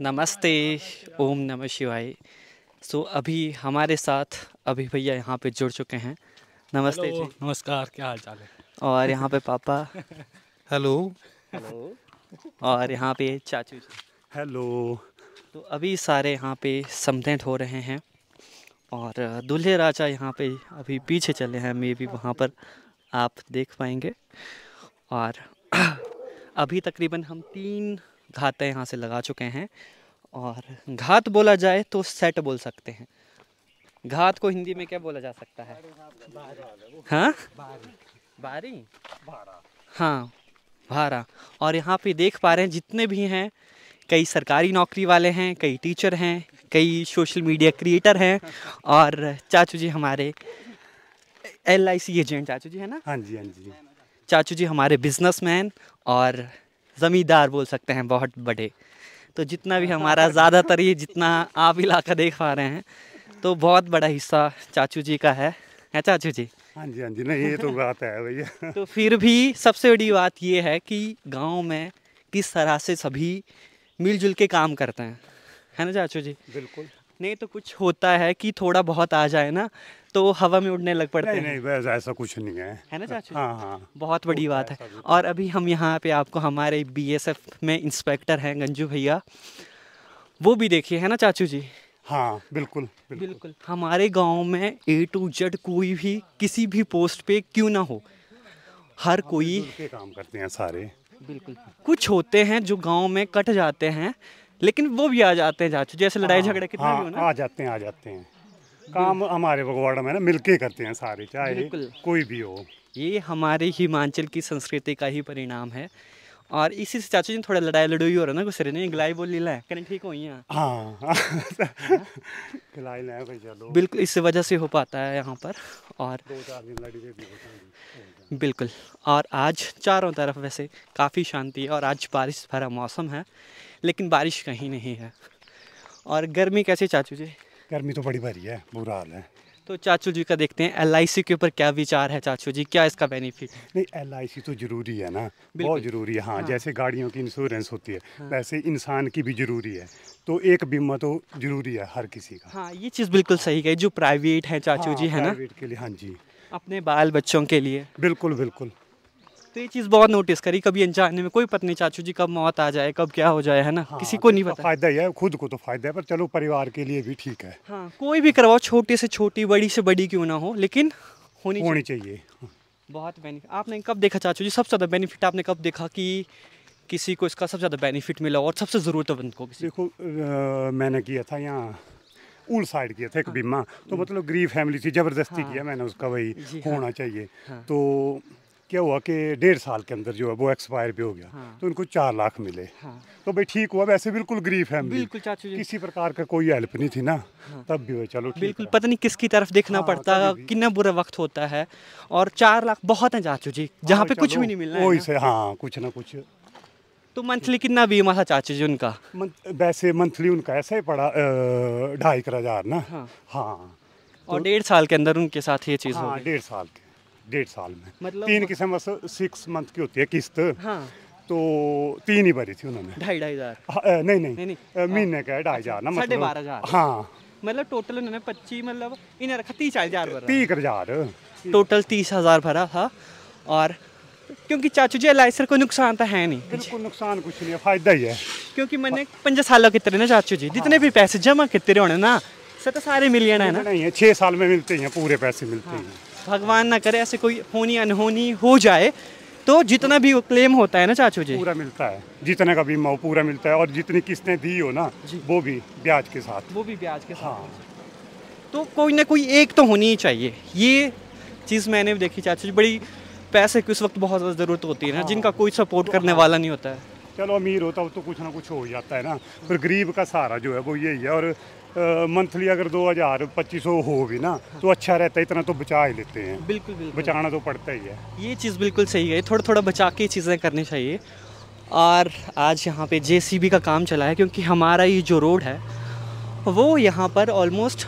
नमस्ते ओम नमः शिवाय सो अभी हमारे साथ अभी भैया यहाँ पे जुड़ चुके हैं नमस्ते जी नमस्कार क्या हाल चाल है और यहाँ पे पापा हेलो हेलो और यहाँ पे चाचू जी हेलो तो अभी सारे यहाँ पे समतेंट हो रहे हैं और दूल्हे राजा यहाँ पे अभी पीछे चले हैं मे भी वहाँ पर आप देख पाएंगे और अभी तकरीबन हम तीन घातें यहाँ से लगा चुके हैं और घात बोला जाए तो सेट बोल सकते हैं घात को हिंदी में क्या बोला जा सकता है हाँ बारी हाँ भारा और यहाँ पे देख पा रहे हैं जितने भी हैं कई सरकारी नौकरी वाले हैं कई टीचर हैं कई सोशल मीडिया क्रिएटर हैं और चाचू जी हमारे एल आई सी एजेंट चाचू जी है ना हाँ जी हाँ जी चाचू जी हमारे बिजनेसमैन और ज़मींदार बोल सकते हैं बहुत बड़े तो जितना भी हाँ, हमारा हाँ, हाँ। ज़्यादातर ये जितना आप इलाका देख पा रहे हैं तो बहुत बड़ा हिस्सा चाचू जी का है है चाचू जी हाँ जी हाँ जी नहीं ये तो बात है भैया तो फिर भी सबसे बड़ी बात ये है कि गांव में किस तरह से सभी मिलजुल के काम करते हैं है ना चाचू जी बिल्कुल नहीं तो कुछ होता है कि थोड़ा बहुत आ जाए ना तो हवा में उड़ने लग पड़ते नहीं, हैं नहीं ऐसा कुछ नहीं है है ना चाचू हाँ हाँ बहुत बड़ी बात है और अभी हम यहाँ पे आपको हमारे बीएसएफ में इंस्पेक्टर हैं गंजू भैया वो भी देखिए है ना चाचू जी हाँ बिल्कुल बिल्कुल, बिल्कुल। हमारे गाँव में ए टू जेड कोई भी किसी भी पोस्ट पे क्यों ना हो हर कोई काम करते हैं सारे बिल्कुल कुछ होते हैं जो गांव में कट जाते हैं लेकिन वो भी आ जाते हैं चाचू जैसे लड़ाई हाँ, झगड़े कितना हाँ, भी हो ना आ जाते हैं आ जाते हैं काम हमारे भगवाड़ा में ना मिलके करते हैं सारे चाहे कोई भी हो ये हमारे हिमाचल की संस्कृति का ही परिणाम है और इसी से चाचू जी थोड़ा लड़ाई लड़ोई हो रहा ना गुस्से नहीं गलाई बोल लीला कहीं ठीक हो ही हाँ, हाँ। गलाई ले चलो बिल्कुल इस वजह से हो पाता है यहाँ पर और दो चार दिन लड़ी बिल्कुल और आज चारों तरफ वैसे काफ़ी शांति है और आज बारिश भरा मौसम है लेकिन बारिश कहीं नहीं है और गर्मी कैसे चाचू जी गर्मी तो बड़ी भरी है बुरा हाल है तो चाचू जी का देखते हैं एल के ऊपर क्या विचार है चाचू जी क्या इसका बेनिफिट नहीं एल तो जरूरी है ना बहुत जरूरी है हाँ, हाँ जैसे गाड़ियों की इंश्योरेंस होती है हाँ, वैसे इंसान की भी जरूरी है तो एक बीमा तो जरूरी है हर किसी का हाँ ये चीज़ बिल्कुल सही है जो प्राइवेट है चाचू हाँ, जी है ना के लिए हाँ जी अपने बाल बच्चों के लिए बिल्कुल बिल्कुल तो ये चीज़ बहुत नोटिस करी कभी अनजाने में कोई पत्नी चाचू जी कब मौत आ जाए कब क्या हो जाए है ना हाँ, किसी को तो नहीं पता फायदा ही है खुद को तो फायदा है पर चलो परिवार के लिए भी ठीक है हाँ कोई भी करवाओ छोटे से छोटी बड़ी से बड़ी क्यों ना हो लेकिन होनी होनी चाहिए, चाहिए। हाँ। बहुत बेनिफिट आपने कब देखा चाचू जी सबसे ज़्यादा बेनिफिट आपने कब देखा कि किसी को इसका सबसे ज़्यादा बेनिफिट मिला और सबसे ज़रूरतमंद को देखो मैंने किया था यहाँ उल साइड किया था एक हाँ। बीमा तो हम्म। मतलब गरीब फैमिली थी ज़बरदस्ती हाँ। किया मैंने उसका वही हाँ। होना हाँ। चाहिए हाँ। तो क्या हुआ कि डेढ़ साल के अंदर जो है वो एक्सपायर भी हो गया हाँ। तो उनको चार लाख मिले हाँ। तो भाई ठीक हुआ वैसे बिल्कुल गरीब है बिल्कुल चाचू जी किसी प्रकार का कोई हेल्प नहीं थी ना हाँ। तब भी चलो बिल्कुल पता नहीं किसकी तरफ देखना हाँ, पड़ता है कितना बुरा वक्त होता है और चार लाख बहुत है चाचू जी हाँ जहाँ पे कुछ भी नहीं मिलना वही से हाँ कुछ ना कुछ तो मंथली कितना बीमा था चाचा जी उनका वैसे मंथली उनका ऐसा ही पड़ा ढाई कर हजार ना हाँ, हाँ। और तो, डेढ़ साल के अंदर उनके साथ ये चीज़ हाँ, डेढ़ साल के डेढ़ साल में मतलब तीन किस्म बस सिक्स मंथ की होती है किस्त हाँ। तो तीन ही भरी थी उन्होंने ढाई ढाई हजार हाँ, नहीं नहीं नहीं, नहीं, महीने का ढाई अच्छा, हजार ना मतलब बारह हजार हाँ मतलब टोटल उन्होंने पच्चीस मतलब इन्हें रखा तीस हजार तीस हजार टोटल तीस हजार भरा था और क्योंकि चाचू जी एलाइसर को नुकसान तो है नहीं बिल्कुल नुकसान कुछ नहीं है फायदा ही है क्योंकि मैंने पंजे सालों के तेरे ना चाचू जी जितने भी पैसे जमा के तेरे होने ना सर तो सारे मिल जाना है ना नहीं है छः साल में मिलते हैं पूरे पैसे मिलते हाँ। हैं भगवान ना करे ऐसे कोई होनी अनहोनी हो जाए तो जितना भी क्लेम होता है ना चाचू जी पूरा मिलता है जितने का बीमा हो पूरा मिलता है और जितनी किस्तें दी हो ना वो भी ब्याज के साथ वो भी ब्याज के साथ हाँ। तो कोई ना कोई एक तो होनी ही चाहिए ये चीज़ मैंने देखी चाचू जी बड़ी पैसे की उस वक्त बहुत ज़्यादा ज़रूरत होती है ना हाँ। जिनका कोई सपोर्ट करने वाला नहीं होता है चलो अमीर होता हो तो कुछ ना कुछ हो जाता है ना पर गरीब का सहारा जो है वो यही है और मंथली अगर दो हज़ार पच्चीस सौ हो भी ना तो अच्छा रहता है इतना तो बचा ही लेते हैं बिल्कुल बिल्कुल बचाना तो पड़ता ही है ये चीज़ बिल्कुल सही है थोड़ा थोड़ा बचा के चीज़ें करनी चाहिए और आज यहाँ पे बी का काम चला है क्योंकि हमारा ये जो रोड है वो यहाँ पर ऑलमोस्ट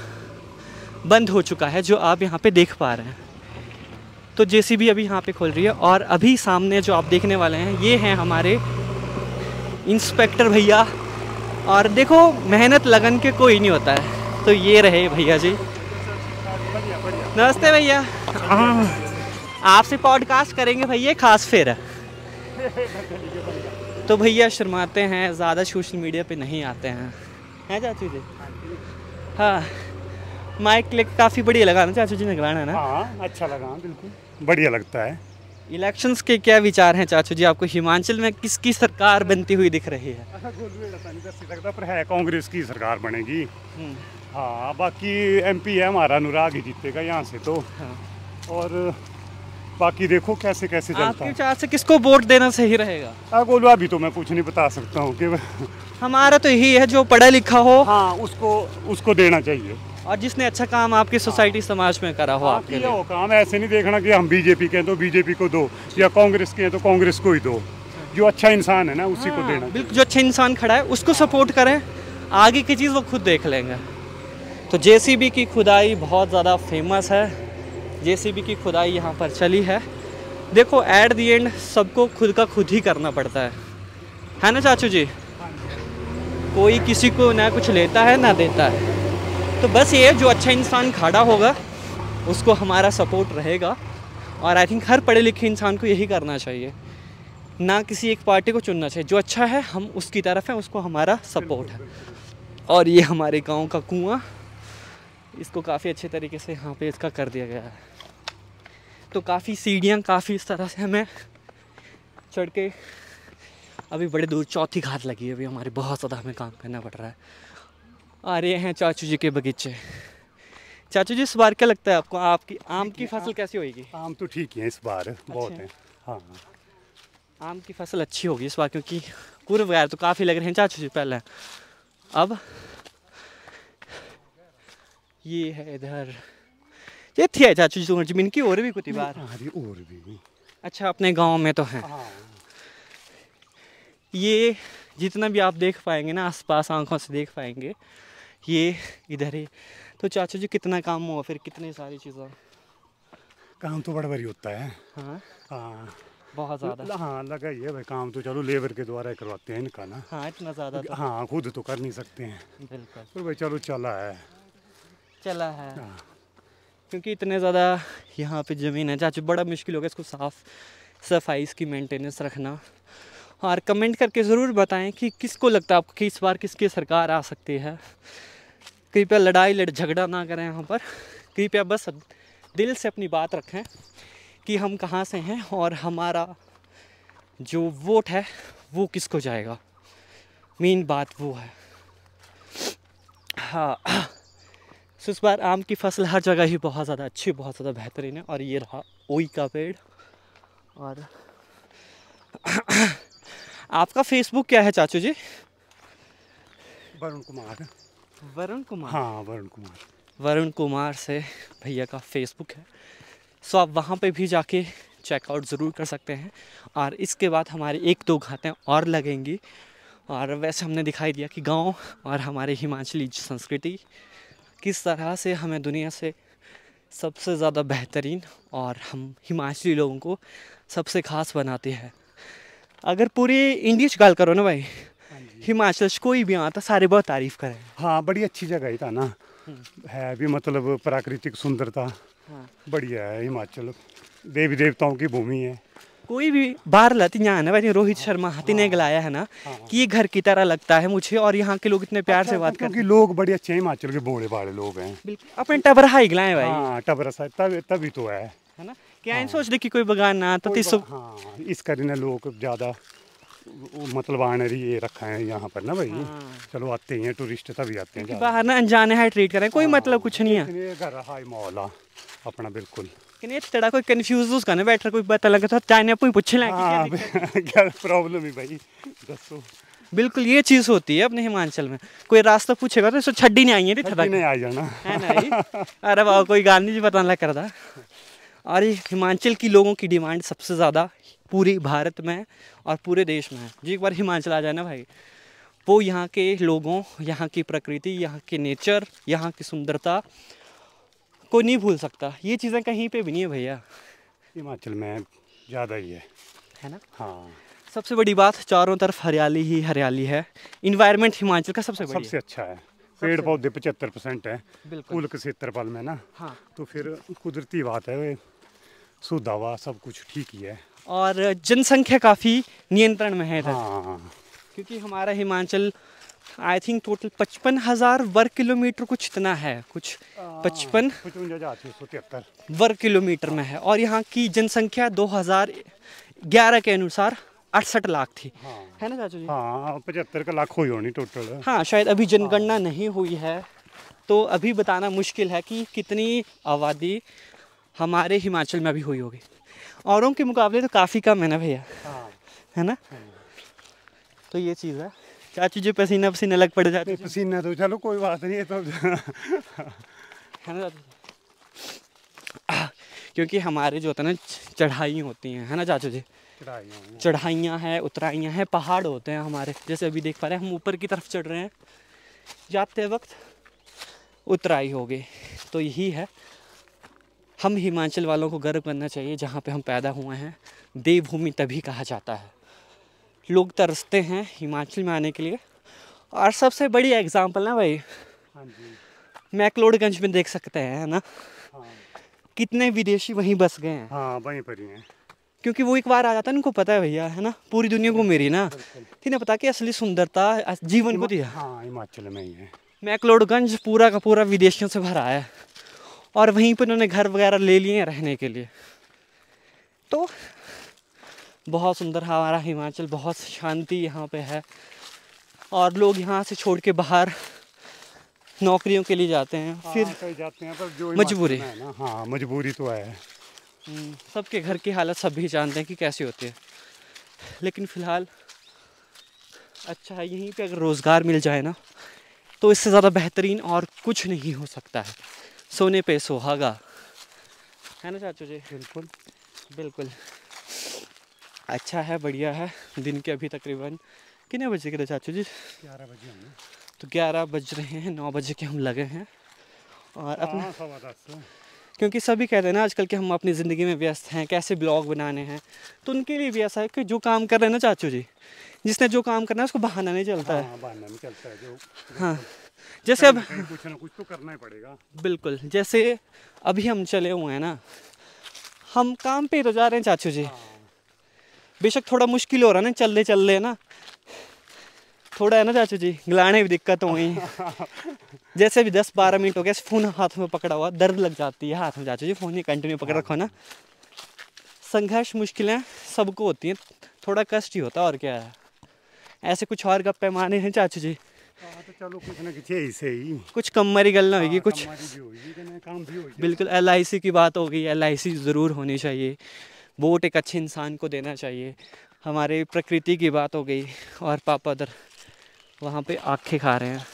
बंद हो चुका है जो आप यहाँ पे देख पा रहे हैं तो जे अभी यहाँ पे खोल रही है और अभी सामने जो आप देखने वाले हैं ये हैं हमारे इंस्पेक्टर भैया और देखो मेहनत लगन के कोई नहीं होता है तो ये रहे भैया जी नमस्ते भैया आपसे पॉडकास्ट करेंगे भैया खास फिर तो भैया शर्माते हैं ज़्यादा सोशल मीडिया पे नहीं आते हैं हैं चाचू जी हाँ माइक क्लिक काफ़ी बढ़िया लगा ना चाचू जी ने गाना ना हाँ अच्छा लगा बिल्कुल बढ़िया लगता है इलेक्शंस के क्या विचार हैं चाचू जी आपको हिमाचल में किसकी सरकार बनती हुई दिख रही है अच्छा, पर है कांग्रेस की सरकार बनेगी हम्म। हाँ बाकी एमपी है हमारा अनुराग ही जीतेगा यहाँ से तो हाँ। और बाकी देखो कैसे कैसे चलता है विचार से किसको वोट देना सही रहेगा अब बोलो अभी तो मैं कुछ नहीं बता सकता हूँ कि हमारा तो यही है जो पढ़ा लिखा हो हाँ उसको उसको देना चाहिए और जिसने अच्छा काम आपकी सोसाइटी हाँ। समाज में करा हो आपके लिए काम ऐसे नहीं देखना कि हम बीजेपी के हैं तो बीजेपी को दो या कांग्रेस के हैं तो कांग्रेस को ही दो जो अच्छा इंसान है ना उसी हाँ, को देना बिल्कुल जो अच्छा इंसान खड़ा है उसको सपोर्ट करें आगे की चीज़ वो खुद देख लेंगे तो जे की खुदाई बहुत ज़्यादा फेमस है जे की खुदाई यहाँ पर चली है देखो एट दी एंड सबको खुद का खुद ही करना पड़ता है है ना चाचू जी हाँ कोई किसी को ना कुछ लेता है ना देता है तो बस ये जो अच्छा इंसान खड़ा होगा उसको हमारा सपोर्ट रहेगा और आई थिंक हर पढ़े लिखे इंसान को यही करना चाहिए ना किसी एक पार्टी को चुनना चाहिए जो अच्छा है हम उसकी तरफ हैं उसको हमारा सपोर्ट है और ये हमारे गांव का कुआं इसको काफ़ी अच्छे तरीके से यहाँ पे इसका कर दिया गया है तो काफ़ी सीढ़ियाँ काफ़ी इस तरह से हमें चढ़ के अभी बड़े दूर चौथी घाट लगी है अभी हमारे बहुत ज़्यादा हमें काम करना पड़ रहा है आ रहे हैं चाचू जी के बगीचे चाचू जी इस बार क्या लगता है आपको आपकी आम की फसल कैसी होगी आम तो ठीक है इस बार अच्छा। बहुत है हाँ, हाँ आम की फसल अच्छी होगी इस बार क्योंकि कुर वगैरह तो काफ़ी लग रहे हैं चाचू जी पहले अब ये है इधर ये थी है चाचू जी जमीन की और भी कुछ बार और हाँ भी अच्छा अपने गांव में तो है हाँ। ये जितना भी आप देख पाएंगे ना आसपास आंखों से देख पाएंगे ये इधर ही तो चाचा जी कितना काम हुआ फिर कितने सारी चीज़ें काम तो बड़ा भारी होता है हाँ, हाँ। बहुत ज़्यादा हाँ लगा ही है भाई काम तो चलो लेबर के द्वारा ही करवाते हैं इनका ना हाँ इतना ज़्यादा तो हाँ खुद तो कर नहीं सकते हैं बिल्कुल तो भाई चलो चला है चला है हाँ। क्योंकि इतने ज़्यादा यहाँ पे ज़मीन है चाचू बड़ा मुश्किल हो गया इसको साफ़ सफाई इसकी मेंटेनेंस रखना और कमेंट करके ज़रूर बताएं कि किसको लगता है आपको कि इस बार किसकी सरकार आ सकती है कृपया लड़ाई लड़ झगड़ा ना करें यहाँ पर कृपया बस दिल से अपनी बात रखें कि हम कहाँ से हैं और हमारा जो वोट है वो किसको जाएगा मेन बात वो है हाँ इस बार आम की फसल हर जगह ही बहुत ज़्यादा अच्छी बहुत ज़्यादा बेहतरीन है और ये रहा ओई का पेड़ और आपका फेसबुक क्या है चाचू जी वरुण कुमार वरुण कुमार हाँ वरुण कुमार वरुण कुमार से भैया का फेसबुक है सो आप वहाँ पे भी जाके चेकआउट ज़रूर कर सकते हैं और इसके बाद हमारी एक दो घातें और लगेंगी और वैसे हमने दिखाई दिया कि गांव और हमारे हिमाचली संस्कृति किस तरह से हमें दुनिया से सबसे ज़्यादा बेहतरीन और हम हिमाचली लोगों को सबसे ख़ास बनाती है अगर पूरी इंडिया से गल करो ना भाई हाँ हिमाचल से कोई भी आता सारे बहुत तारीफ करें हाँ बड़ी अच्छी जगह ही था ना हम्म। है भी मतलब प्राकृतिक सुंदरता हाँ। बढ़िया है हिमाचल देवी देवताओं की भूमि है कोई भी बाहर लत यहाँ ना भाई रोहित हाँ। शर्मा हाथी ने गलाया है ना हाँ। कि ये घर की तरह लगता है मुझे और यहाँ के लोग इतने प्यार अच्छा, से बात करते हैं लोग बड़े अच्छे हिमाचल के बोले बाड़े लोग हैं अपने टबरा ही गलाए भाई हाँ टबरहा तब तभी तो है है ना क्या इन हाँ। सोचदे कि कोई बगान ना तो सब हाँ। इस करीने लोग ज्यादा मतलब आने रही ये रखा है यहाँ पर ना भाई हाँ। चलो आते हैं टूरिस्ट तभी आते हैं बाहर ना अनजाने है ट्रीट करें कोई हाँ। मतलब कुछ नहीं है घर हाई मॉल अपना बिल्कुल तेरा कोई कंफ्यूज उस करने बैठा कोई पता लगे तो चाइने अपन पूछ लें क्या प्रॉब्लम हाँ, है भाई दसो बिल्कुल ये चीज होती है अपने हिमाचल में कोई रास्ता पूछेगा तो इसको छड़ी नहीं आई है नहीं आ जाना है ना अरे वाह कोई गाल नहीं जी पता लग करता और ये हिमाचल की लोगों की डिमांड सबसे ज़्यादा पूरी भारत में और पूरे देश में है जी एक बार हिमाचल आ जाए ना भाई वो यहाँ के लोगों यहाँ की प्रकृति यहाँ के नेचर यहाँ की सुंदरता को नहीं भूल सकता ये चीज़ें कहीं पे भी नहीं है भैया हिमाचल में ज़्यादा ही है है ना हाँ सबसे बड़ी बात चारों तरफ हरियाली ही हरियाली है इन्वायरमेंट हिमाचल का सबसे बड़ी सबसे अच्छा है पेड़ पौधे पचहत्तर परसेंट है कुल के क्षेत्रफल में ना हाँ तो फिर कुदरती बात है सो दवा सब कुछ ठीक ही है और जनसंख्या काफ़ी नियंत्रण में है हाँ। क्योंकि हमारा हिमाचल आई थिंक टोटल पचपन हज़ार वर्ग किलोमीटर कुछ इतना है कुछ पचपन वर्ग किलोमीटर में है और यहाँ की जनसंख्या दो हज़ार ग्यारह के अनुसार अड़सठ लाख थी हाँ। है ना चाचू जी हाँ पचहत्तर का लाख हुई होनी टोटल हाँ शायद अभी जनगणना हाँ। नहीं हुई है तो अभी बताना मुश्किल है कि कितनी आबादी हमारे हिमाचल में भी हुई होगी औरों के मुकाबले तो काफ़ी कम है ना भैया हाँ। है ना हाँ। तो ये चीज़ है चाची जी पसीना पसीना लग पड़ जाते पसीना तो चलो कोई बात नहीं है तो है ना क्योंकि हमारे जो होता है ना चढ़ाई होती हैं है ना चाचू जी चढ़ाइयाँ हैं उतराइयाँ हैं पहाड़ होते हैं हमारे जैसे अभी देख पा रहे हैं हम ऊपर की तरफ चढ़ रहे हैं जाते वक्त उतराई होगी तो यही है हम हिमाचल वालों को गर्व करना चाहिए जहाँ पे हम पैदा हुए हैं देवभूमि तभी कहा जाता है लोग तरसते हैं हिमाचल में आने के लिए और सबसे बड़ी एग्जाम्पल ना भाई हाँ मैकलोडगंज में देख सकते हैं है ना हाँ। कितने विदेशी वहीं बस गए हैं हाँ वहीं पर ही हैं क्योंकि वो एक बार आ जाता है उनको पता है भैया है ना पूरी दुनिया को मेरी ना थी ना पता कि असली सुंदरता जीवन को दिया हाँ, हिमाचल में ही है मैकलोडगंज पूरा का पूरा विदेशियों से भरा है और वहीं पर उन्होंने घर वगैरह ले लिए रहने के लिए तो बहुत सुंदर हमारा हिमाचल बहुत शांति यहाँ पे है और लोग यहाँ से छोड़ के बाहर नौकरियों के लिए जाते हैं हाँ, फिर जाते हैं पर जो मजबूरी हाँ मजबूरी तो है हम्म, सबके घर की हालत सब भी जानते हैं कि कैसी होती है लेकिन फ़िलहाल अच्छा है यहीं पे अगर रोज़गार मिल जाए ना तो इससे ज़्यादा बेहतरीन और कुछ नहीं हो सकता है सोने पे सुहागा है ना चाचू जी बिल्कुल बिल्कुल अच्छा है बढ़िया है दिन के अभी तकरीबन कितने बजे के थे चाचू जी ग्यारह बजे तो ग्यारह बज रहे हैं नौ बजे के हम लगे हैं और अपना हाँ, क्योंकि सभी कहते हैं ना आजकल के हम अपनी ज़िंदगी में व्यस्त हैं कैसे ब्लॉग बनाने हैं तो उनके लिए भी ऐसा है कि जो काम कर रहे हैं ना चाचू जी जिसने जो काम करना है उसको बहाना नहीं चलता हाँ, है बहाना नहीं चलता है जो हाँ जैसे अब कुछ ना कुछ तो करना ही पड़ेगा बिल्कुल जैसे अभी हम चले हुए हैं ना हम काम पे तो जा रहे हैं चाचू जी हाँ। बेशक थोड़ा मुश्किल हो रहा है ना चलने रहे चल रहे ना थोड़ा है ना चाचू जी गलाने भी दिक्कत हो गई जैसे भी दस बारह मिनट हो गए फ़ोन हाथ में पकड़ा हुआ दर्द लग जाती है हाथ में चाचू जी फ़ोन ही कंटिन्यू पकड़ हाँ। रखो ना संघर्ष मुश्किलें सबको होती हैं थोड़ा कष्ट ही होता है और क्या है ऐसे कुछ और गप्पे माने हैं चाचू जी कुछ कम कुछ ही गल ना होगी कुछ बिल्कुल एल आई सी की बात होगी एल आई सी ज़रूर होनी चाहिए वोट एक अच्छे इंसान को देना चाहिए हमारे प्रकृति की बात हो गई और पापा दर वहाँ पे आँखें खा रहे हैं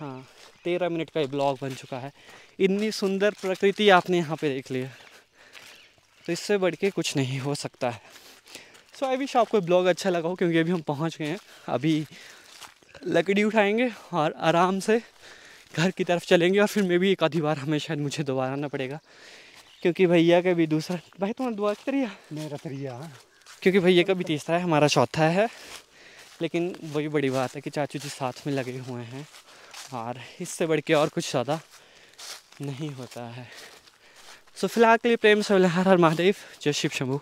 हाँ तेरह मिनट का ये ब्लॉग बन चुका है इतनी सुंदर प्रकृति आपने यहाँ पे देख लिया तो इससे बढ़ के कुछ नहीं हो सकता है सो आई विश आपको ब्लॉग अच्छा लगा हो क्योंकि अभी हम पहुँच गए हैं अभी लकड़ी उठाएंगे और आराम से घर की तरफ चलेंगे और फिर मे भी एक आधी बार हमें शायद मुझे दोबारा आना पड़ेगा क्योंकि भैया का भी दूसरा भाई तुम्हारा दुआ तरिया मेरा तरिया हाँ। क्योंकि भैया का भी तीसरा है हमारा चौथा है लेकिन वही बड़ी बात है कि चाचू जी साथ में लगे हुए हैं और इससे बढ़ के और कुछ ज़्यादा नहीं होता है सो फिलहाल के लिए प्रेम से हर हर महादेव जय शिव शंभू